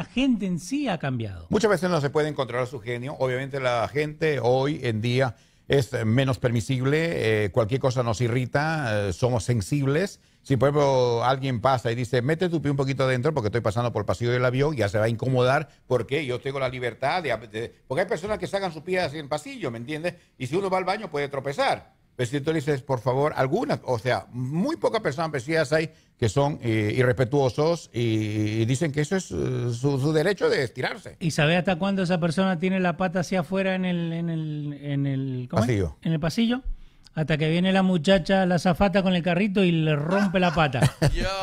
la gente en sí ha cambiado. Muchas veces no se puede encontrar su genio. Obviamente la gente hoy en día es menos permisible, eh, cualquier cosa nos irrita, eh, somos sensibles. Si por ejemplo alguien pasa y dice, mete tu pie un poquito adentro porque estoy pasando por el pasillo del avión, ya se va a incomodar porque yo tengo la libertad de, porque hay personas que sacan sus pies en el pasillo, ¿me entiendes? Y si uno va al baño puede tropezar dices, por favor, algunas, o sea, muy pocas personas hay que son eh, irrespetuosos y, dicen que eso es eh, su, derecho de estirarse. ¿Y sabe hasta cuándo esa persona tiene la pata hacia afuera en el, en el, en el, En el pasillo? hasta que viene la muchacha, la zafata con el carrito y le rompe la pata.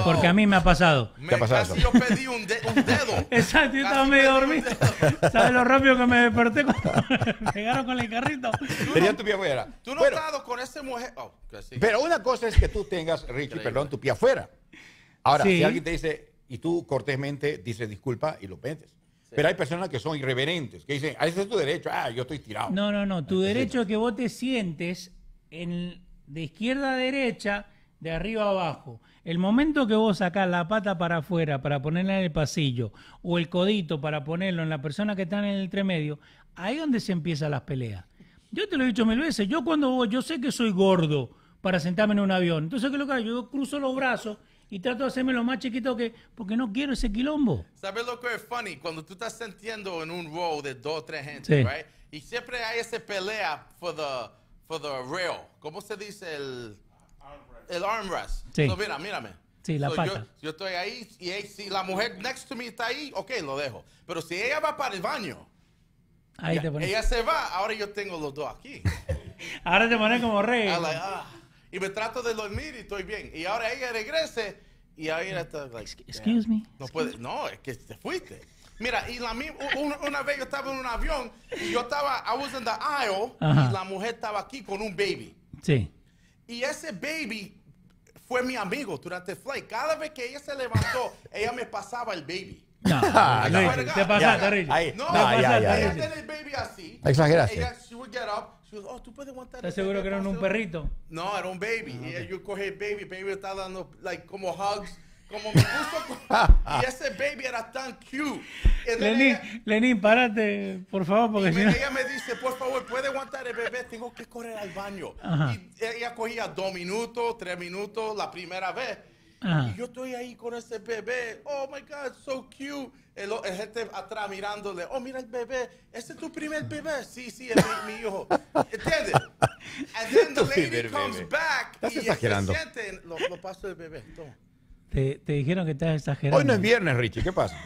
Porque a mí me ha pasado. Me, ha pasado? Casi yo pedí un, un dedo. Exacto, yo estaba medio dormido. ¿Sabes lo rápido que me desperté cuando me pegaron con el carrito? Tenía tu pie afuera. Tú no has estado con esa este mujer. Oh, Pero una cosa es que tú tengas, Richie, perdón, tu pie afuera. Ahora, si alguien te dice, y tú cortésmente dices disculpa y lo metes. Pero hay personas que son irreverentes, que dicen, ah, ese es tu derecho, ah, yo estoy tirado. No, no, no, tu derecho es que vos te sientes de izquierda a derecha, de arriba a abajo. El momento que vos sacás la pata para afuera para ponerla en el pasillo o el codito para ponerlo en la persona que está en el entremedio, ahí es donde se empiezan las peleas. Yo te lo he dicho mil veces, yo cuando voy, yo sé que soy gordo para sentarme en un avión. Entonces, ¿qué es lo que hago? Yo cruzo los brazos y trato de hacerme lo más chiquito que, porque no quiero ese quilombo. ¿Sabes lo que es funny? Cuando tú estás sentiendo en un row de dos o tres gente, right? Y siempre hay esa pelea for the for the ¿Cómo se dice el armrest? El armrest. Sí. mira, mírame. Sí, la Yo, estoy ahí y si la mujer next to me está ahí, ok, lo dejo. Pero si ella va para el baño, ahí ella, ella se va, ahora yo tengo los dos aquí. ahora te pones como rey. Ah. Y me trato de dormir y estoy bien. Y ahora ella regrese y ahí está excuse, me. No, no, es que te fuiste. Mira, y la una, vez yo estaba en un avión y yo estaba, I was in aisle y la mujer estaba aquí con un baby. Sí. Y ese baby fue mi amigo durante el flight. Cada vez que ella se levantó, ella me pasaba el baby. No, ah, no, no, te pasaste, Richie. Ahí, no, no ella tiene el baby así. Exageraste. Ella, she would get up. She was, oh, tú puedes aguantar. ¿Estás este seguro que era un perrito? No, era un baby. Ah, y yo cogí el baby, baby estaba dando, like, como hugs. Como me gustó. y ese baby era tan cute. Lenín, Lenín, párate, por favor, porque Ella me dice, por favor, puede aguantar el bebé, tengo que correr al baño. Y ella cogía dos minutos, tres minutos la primera vez. Y yo estoy ahí con ese bebé. Oh my God, so cute. El, el gente atrás mirándole. Oh, mira el bebé. ¿Ese es tu primer bebé? Sí, sí, es mi, hijo. ¿Entiendes? And then the lady comes back. Estás exagerando. Se siente, lo, paso del bebé. Toma. Te, te dijeron que estás exagerando. Hoy no es viernes, Richie, ¿qué pasa?